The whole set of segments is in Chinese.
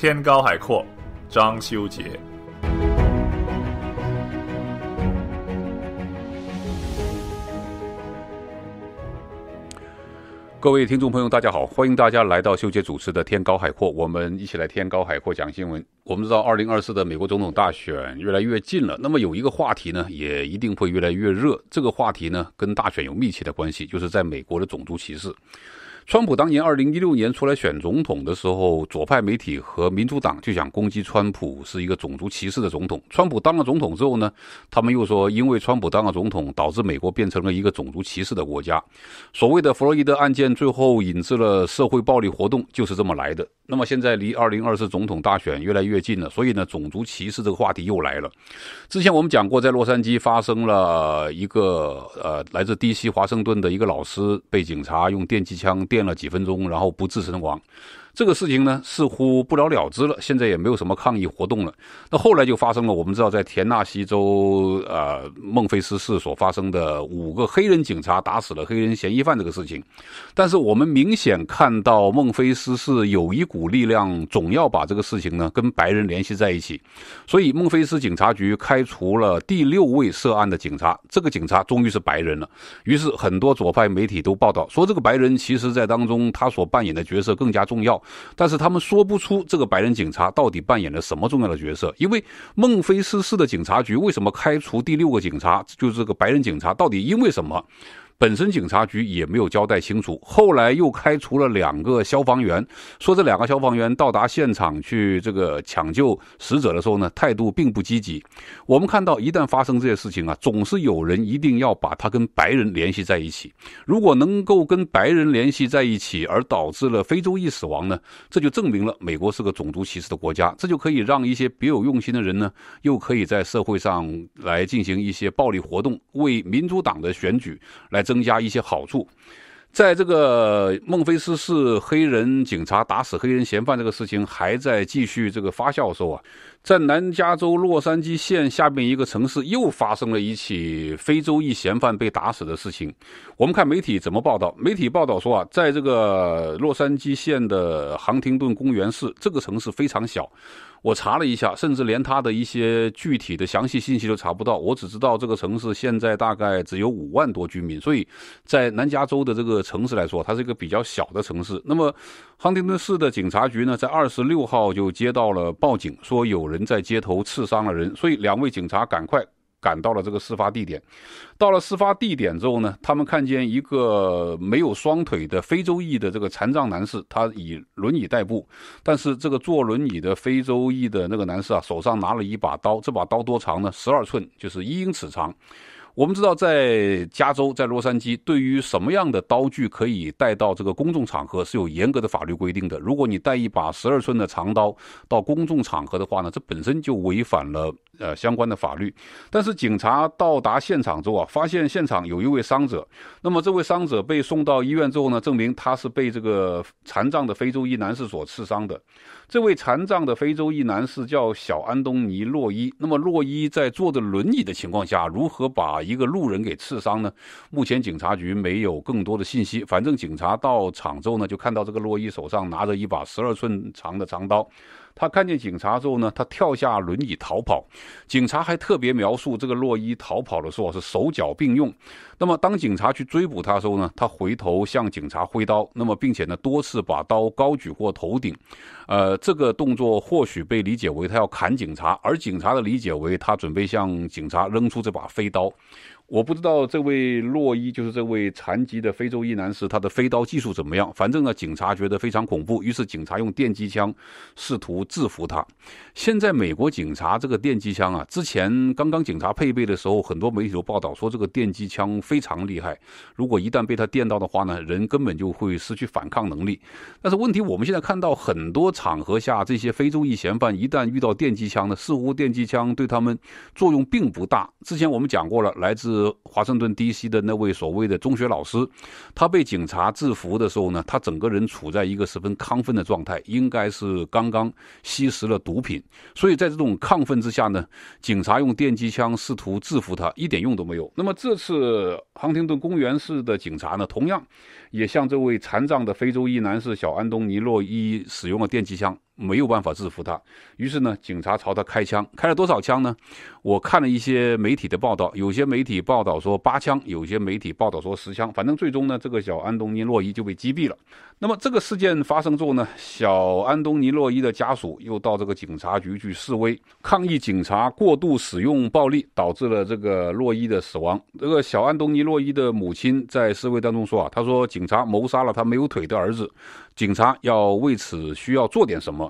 天高海阔，张修杰。各位听众朋友，大家好，欢迎大家来到修杰主持的《天高海阔》，我们一起来《天高海阔》讲新闻。我们知道，二零二四的美国总统大选越来越近了，那么有一个话题呢，也一定会越来越热。这个话题呢，跟大选有密切的关系，就是在美国的种族歧视。川普当年二零一六年出来选总统的时候，左派媒体和民主党就想攻击川普是一个种族歧视的总统。川普当了总统之后呢，他们又说，因为川普当了总统，导致美国变成了一个种族歧视的国家。所谓的弗洛伊德案件最后引致了社会暴力活动，就是这么来的。那么现在离二零二四总统大选越来越近了，所以呢，种族歧视这个话题又来了。之前我们讲过，在洛杉矶发生了一个呃，来自 DC 华盛顿的一个老师被警察用电击枪电。练了几分钟，然后不治身亡。这个事情呢，似乎不了了之了，现在也没有什么抗议活动了。那后来就发生了，我们知道在田纳西州呃孟菲斯市所发生的五个黑人警察打死了黑人嫌疑犯这个事情。但是我们明显看到孟菲斯市有一股力量总要把这个事情呢跟白人联系在一起，所以孟菲斯警察局开除了第六位涉案的警察，这个警察终于是白人了。于是很多左派媒体都报道说，这个白人其实在当中他所扮演的角色更加重要。但是他们说不出这个白人警察到底扮演了什么重要的角色，因为孟菲斯市的警察局为什么开除第六个警察，就是这个白人警察，到底因为什么？本身警察局也没有交代清楚，后来又开除了两个消防员，说这两个消防员到达现场去这个抢救死者的时候呢，态度并不积极。我们看到，一旦发生这些事情啊，总是有人一定要把他跟白人联系在一起。如果能够跟白人联系在一起，而导致了非洲裔死亡呢，这就证明了美国是个种族歧视的国家，这就可以让一些别有用心的人呢，又可以在社会上来进行一些暴力活动，为民主党的选举来。增加一些好处，在这个孟菲斯市黑人警察打死黑人嫌犯这个事情还在继续这个发酵的时候啊。在南加州洛杉矶县下面一个城市又发生了一起非洲裔嫌犯被打死的事情。我们看媒体怎么报道。媒体报道说啊，在这个洛杉矶县的杭廷顿公园市，这个城市非常小。我查了一下，甚至连他的一些具体的详细信息都查不到。我只知道这个城市现在大概只有五万多居民，所以在南加州的这个城市来说，它是一个比较小的城市。那么，杭廷顿市的警察局呢，在二十六号就接到了报警，说有。人在街头刺伤了人，所以两位警察赶快赶到了这个事发地点。到了事发地点之后呢，他们看见一个没有双腿的非洲裔的这个残障男士，他以轮椅代步。但是这个坐轮椅的非洲裔的那个男士啊，手上拿了一把刀，这把刀多长呢？十二寸，就是一英尺长。我们知道，在加州，在洛杉矶，对于什么样的刀具可以带到这个公众场合是有严格的法律规定的。如果你带一把十二寸的长刀到公众场合的话呢，这本身就违反了呃相关的法律。但是警察到达现场之后啊，发现现场有一位伤者。那么这位伤者被送到医院之后呢，证明他是被这个残障的非洲裔男士所刺伤的。这位残障的非洲裔男士叫小安东尼·洛伊。那么洛伊在坐着轮椅的情况下，如何把？一个路人给刺伤呢，目前警察局没有更多的信息。反正警察到场之后呢，就看到这个洛伊手上拿着一把十二寸长的长刀。他看见警察之后呢，他跳下轮椅逃跑。警察还特别描述这个洛伊逃跑的时候是手脚并用。那么当警察去追捕他的时候呢，他回头向警察挥刀，那么并且呢多次把刀高举过头顶。呃，这个动作或许被理解为他要砍警察，而警察的理解为他准备向警察扔出这把飞刀。我不知道这位洛伊就是这位残疾的非洲裔男士，他的飞刀技术怎么样？反正呢，警察觉得非常恐怖，于是警察用电击枪试图制服他。现在美国警察这个电击枪啊，之前刚刚警察配备的时候，很多媒体都报道说这个电击枪非常厉害，如果一旦被他电到的话呢，人根本就会失去反抗能力。但是问题，我们现在看到很多场合下，这些非洲裔嫌犯一旦遇到电击枪呢，似乎电击枪对他们作用并不大。之前我们讲过了，来自华盛顿 DC 的那位所谓的中学老师，他被警察制服的时候呢，他整个人处在一个十分亢奋的状态，应该是刚刚吸食了毒品，所以在这种亢奋之下呢，警察用电击枪试图制服他，一点用都没有。那么这次，亨廷顿公园市的警察呢，同样也向这位残障的非洲裔男士小安东尼洛伊使用了电击枪。没有办法制服他，于是呢，警察朝他开枪，开了多少枪呢？我看了一些媒体的报道，有些媒体报道说八枪，有些媒体报道说十枪，反正最终呢，这个小安东尼洛伊就被击毙了。那么这个事件发生之后呢，小安东尼洛伊的家属又到这个警察局去示威，抗议警察过度使用暴力导致了这个洛伊的死亡。这个小安东尼洛伊的母亲在示威当中说啊，他说警察谋杀了他没有腿的儿子，警察要为此需要做点什么。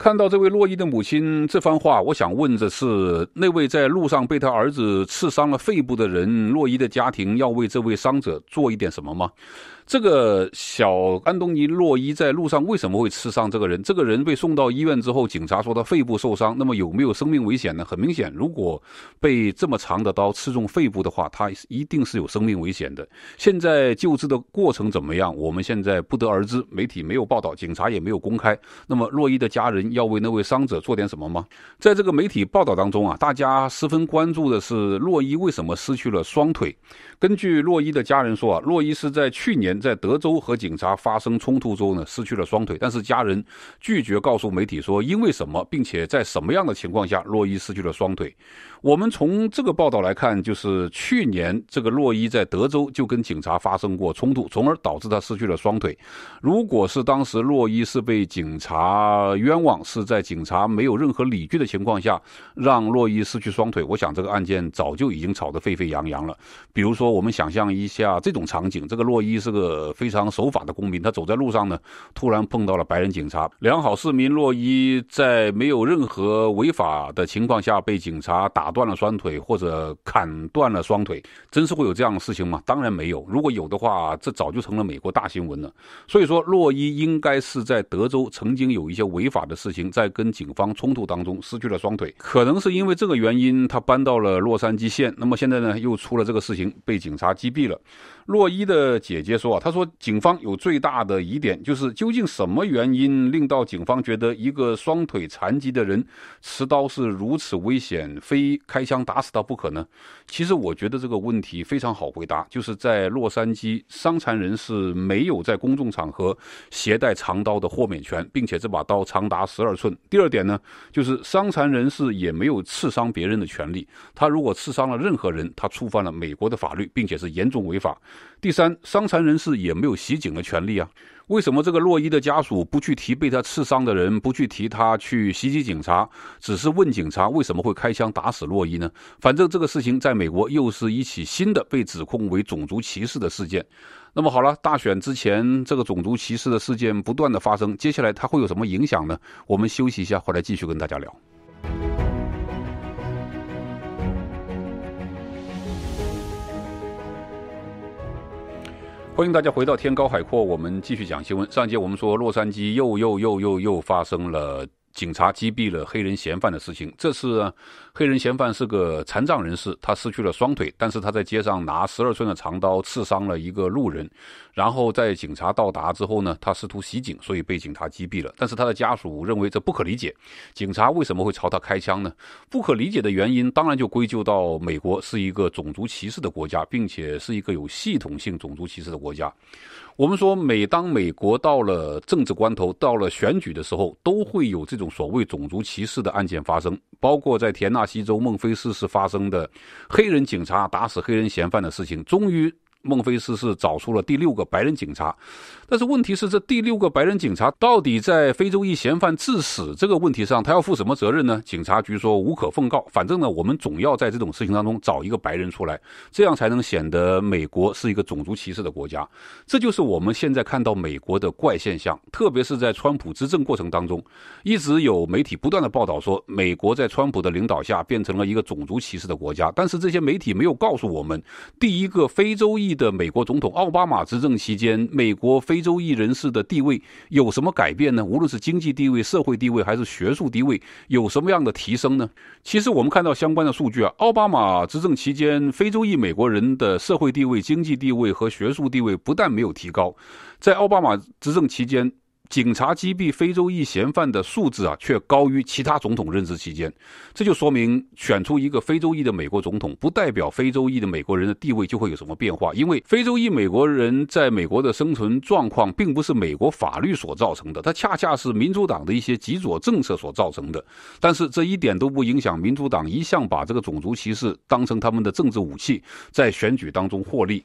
看到这位洛伊的母亲这番话，我想问的是，那位在路上被他儿子刺伤了肺部的人，洛伊的家庭要为这位伤者做一点什么吗？这个小安东尼洛伊在路上为什么会刺伤这个人？这个人被送到医院之后，警察说他肺部受伤，那么有没有生命危险呢？很明显，如果被这么长的刀刺中肺部的话，他一定是有生命危险的。现在救治的过程怎么样？我们现在不得而知，媒体没有报道，警察也没有公开。那么洛伊的家人。要为那位伤者做点什么吗？在这个媒体报道当中啊，大家十分关注的是洛伊为什么失去了双腿。根据洛伊的家人说啊，洛伊是在去年在德州和警察发生冲突中呢失去了双腿，但是家人拒绝告诉媒体说因为什么，并且在什么样的情况下洛伊失去了双腿。我们从这个报道来看，就是去年这个洛伊在德州就跟警察发生过冲突，从而导致他失去了双腿。如果是当时洛伊是被警察冤枉，是在警察没有任何理据的情况下让洛伊失去双腿，我想这个案件早就已经吵得沸沸扬扬了。比如说，我们想象一下这种场景：这个洛伊是个非常守法的公民，他走在路上呢，突然碰到了白人警察，良好市民洛伊在没有任何违法的情况下被警察打。断了双腿或者砍断了双腿，真是会有这样的事情吗？当然没有。如果有的话，这早就成了美国大新闻了。所以说，洛伊应该是在德州曾经有一些违法的事情，在跟警方冲突当中失去了双腿，可能是因为这个原因，他搬到了洛杉矶县。那么现在呢，又出了这个事情，被警察击毙了。洛伊的姐姐说啊，她说警方有最大的疑点，就是究竟什么原因令到警方觉得一个双腿残疾的人持刀是如此危险，非开枪打死他不可呢？其实我觉得这个问题非常好回答，就是在洛杉矶，伤残人士没有在公众场合携带长刀的豁免权，并且这把刀长达十二寸。第二点呢，就是伤残人士也没有刺伤别人的权利，他如果刺伤了任何人，他触犯了美国的法律，并且是严重违法。第三，伤残人士也没有袭警的权利啊！为什么这个洛伊的家属不去提被他刺伤的人，不去提他去袭击警察，只是问警察为什么会开枪打死洛伊呢？反正这个事情在美国又是一起新的被指控为种族歧视的事件。那么好了，大选之前这个种族歧视的事件不断的发生，接下来它会有什么影响呢？我们休息一下，回来继续跟大家聊。欢迎大家回到《天高海阔》，我们继续讲新闻。上一节我们说，洛杉矶又又又又又发生了。警察击毙了黑人嫌犯的事情，这次黑人嫌犯是个残障人士，他失去了双腿，但是他在街上拿十二寸的长刀刺伤了一个路人，然后在警察到达之后呢，他试图袭警，所以被警察击毙了。但是他的家属认为这不可理解，警察为什么会朝他开枪呢？不可理解的原因当然就归咎到美国是一个种族歧视的国家，并且是一个有系统性种族歧视的国家。我们说，每当美国到了政治关头、到了选举的时候，都会有这种所谓种族歧视的案件发生，包括在田纳西州孟菲斯市发生的黑人警察打死黑人嫌犯的事情，终于。孟菲斯是找出了第六个白人警察，但是问题是，这第六个白人警察到底在非洲裔嫌犯致死这个问题上，他要负什么责任呢？警察局说无可奉告。反正呢，我们总要在这种事情当中找一个白人出来，这样才能显得美国是一个种族歧视的国家。这就是我们现在看到美国的怪现象，特别是在川普执政过程当中，一直有媒体不断的报道说，美国在川普的领导下变成了一个种族歧视的国家。但是这些媒体没有告诉我们，第一个非洲裔。的美国总统奥巴马执政期间，美国非洲裔人士的地位有什么改变呢？无论是经济地位、社会地位还是学术地位，有什么样的提升呢？其实我们看到相关的数据啊，奥巴马执政期间，非洲裔美国人的社会地位、经济地位和学术地位不但没有提高，在奥巴马执政期间。警察击毙非洲裔嫌犯的数字啊，却高于其他总统任职期间，这就说明选出一个非洲裔的美国总统，不代表非洲裔的美国人的地位就会有什么变化。因为非洲裔美国人在美国的生存状况，并不是美国法律所造成的，它恰恰是民主党的一些极左政策所造成的。但是这一点都不影响民主党一向把这个种族歧视当成他们的政治武器，在选举当中获利。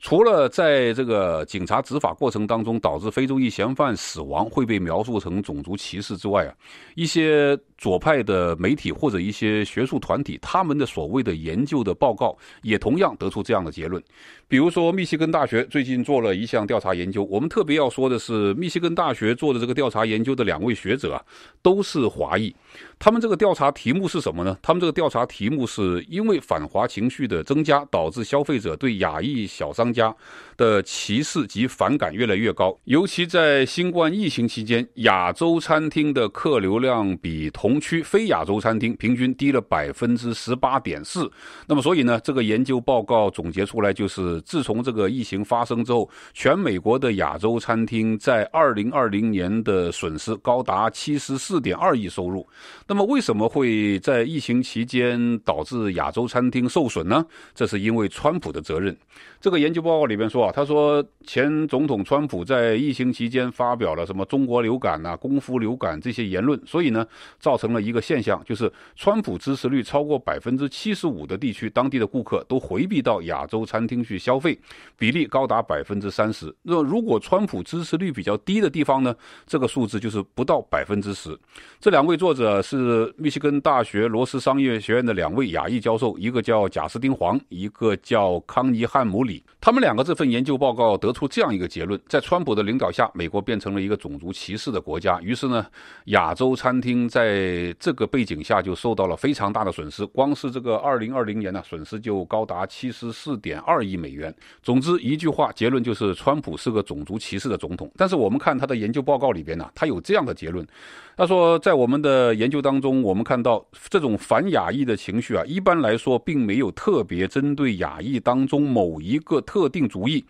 除了在这个警察执法过程当中导致非洲裔嫌犯死亡会被描述成种族歧视之外啊，一些左派的媒体或者一些学术团体，他们的所谓的研究的报告也同样得出这样的结论。比如说，密西根大学最近做了一项调查研究，我们特别要说的是，密西根大学做的这个调查研究的两位学者啊，都是华裔。他们这个调查题目是什么呢？他们这个调查题目是因为反华情绪的增加导致消费者对亚裔小商。家的歧视及反感越来越高，尤其在新冠疫情期间，亚洲餐厅的客流量比同区非亚洲餐厅平均低了百分之十八点四。那么，所以呢，这个研究报告总结出来就是，自从这个疫情发生之后，全美国的亚洲餐厅在二零二零年的损失高达七十四点二亿收入。那么，为什么会在疫情期间导致亚洲餐厅受损呢？这是因为川普的责任。这个研究报告里面说啊，他说前总统川普在疫情期间发表了什么中国流感啊、功夫流感这些言论，所以呢，造成了一个现象，就是川普支持率超过百分之七十五的地区，当地的顾客都回避到亚洲餐厅去消费，比例高达百分之三十。那如果川普支持率比较低的地方呢，这个数字就是不到百分之十。这两位作者是密西根大学罗斯商业学院的两位亚裔教授，一个叫贾斯汀黄，一个叫康尼汉姆里。他们两个这份研究报告得出这样一个结论：在川普的领导下，美国变成了一个种族歧视的国家。于是呢，亚洲餐厅在这个背景下就受到了非常大的损失。光是这个2020年呢，损失就高达74.2亿美元。总之一句话，结论就是川普是个种族歧视的总统。但是我们看他的研究报告里边呢，他有这样的结论：他说，在我们的研究当中，我们看到这种反亚裔的情绪啊，一般来说并没有特别针对亚裔当中某一。一个特定主意。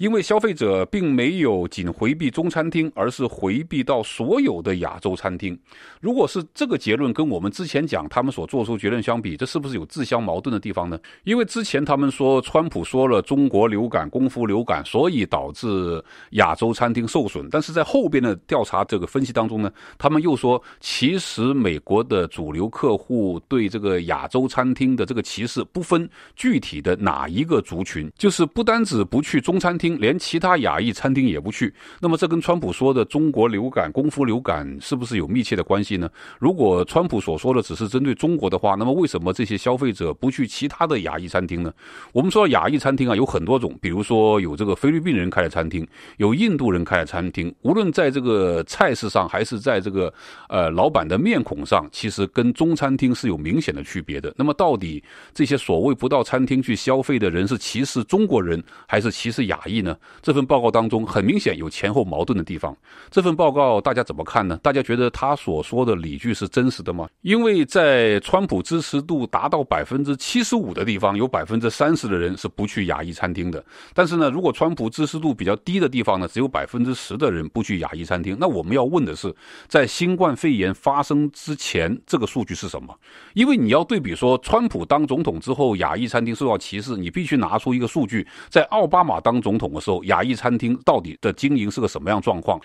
因为消费者并没有仅回避中餐厅，而是回避到所有的亚洲餐厅。如果是这个结论跟我们之前讲他们所做出结论相比，这是不是有自相矛盾的地方呢？因为之前他们说川普说了中国流感、功夫流感，所以导致亚洲餐厅受损。但是在后边的调查这个分析当中呢，他们又说其实美国的主流客户对这个亚洲餐厅的这个歧视不分具体的哪一个族群，就是不单指不去中餐厅。连其他亚裔餐厅也不去，那么这跟川普说的中国流感、功夫流感是不是有密切的关系呢？如果川普所说的只是针对中国的话，那么为什么这些消费者不去其他的亚裔餐厅呢？我们说亚裔餐厅啊，有很多种，比如说有这个菲律宾人开的餐厅，有印度人开的餐厅。无论在这个菜式上，还是在这个呃老板的面孔上，其实跟中餐厅是有明显的区别的。那么到底这些所谓不到餐厅去消费的人是歧视中国人，还是歧视亚裔？呢？这份报告当中很明显有前后矛盾的地方。这份报告大家怎么看呢？大家觉得他所说的理据是真实的吗？因为在川普支持度达到百分之七十五的地方，有百分之三十的人是不去雅裔餐厅的。但是呢，如果川普支持度比较低的地方呢，只有百分之十的人不去雅裔餐厅。那我们要问的是，在新冠肺炎发生之前，这个数据是什么？因为你要对比说川普当总统之后雅裔餐厅受到歧视，你必须拿出一个数据，在奥巴马当总统。我时候，雅逸餐厅到底的经营是个什么样状况？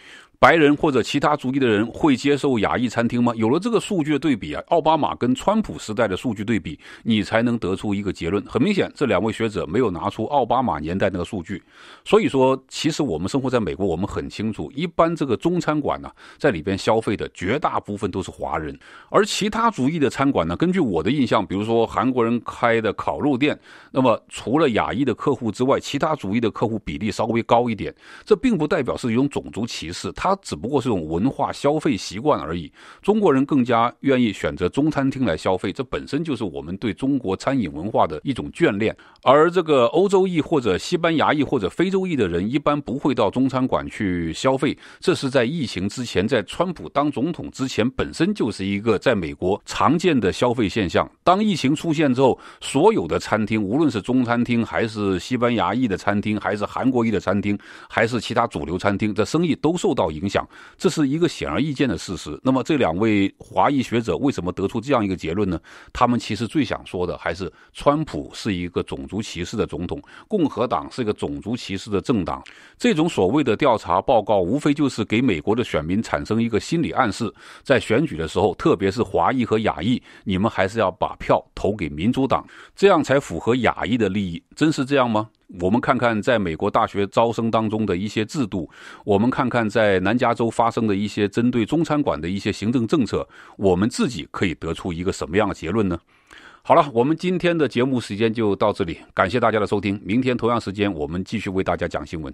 白人或者其他族裔的人会接受亚裔餐厅吗？有了这个数据的对比啊，奥巴马跟川普时代的数据对比，你才能得出一个结论。很明显，这两位学者没有拿出奥巴马年代那个数据，所以说，其实我们生活在美国，我们很清楚，一般这个中餐馆呢，在里边消费的绝大部分都是华人，而其他族裔的餐馆呢，根据我的印象，比如说韩国人开的烤肉店，那么除了亚裔的客户之外，其他族裔的客户比例稍微高一点，这并不代表是一种种族歧视，他。只不过是种文化消费习惯而已。中国人更加愿意选择中餐厅来消费，这本身就是我们对中国餐饮文化的一种眷恋。而这个欧洲裔或者西班牙裔或者非洲裔的人一般不会到中餐馆去消费，这是在疫情之前，在川普当总统之前，本身就是一个在美国常见的消费现象。当疫情出现之后，所有的餐厅，无论是中餐厅，还是西班牙裔的餐厅，还是韩国裔的餐厅，还是其他主流餐厅，这生意都受到。影响，这是一个显而易见的事实。那么，这两位华裔学者为什么得出这样一个结论呢？他们其实最想说的还是，川普是一个种族歧视的总统，共和党是一个种族歧视的政党。这种所谓的调查报告，无非就是给美国的选民产生一个心理暗示，在选举的时候，特别是华裔和亚裔，你们还是要把票投给民主党，这样才符合亚裔的利益。真是这样吗？我们看看在美国大学招生当中的一些制度，我们看看在南加州发生的一些针对中餐馆的一些行政政策，我们自己可以得出一个什么样的结论呢？好了，我们今天的节目时间就到这里，感谢大家的收听，明天同样时间我们继续为大家讲新闻。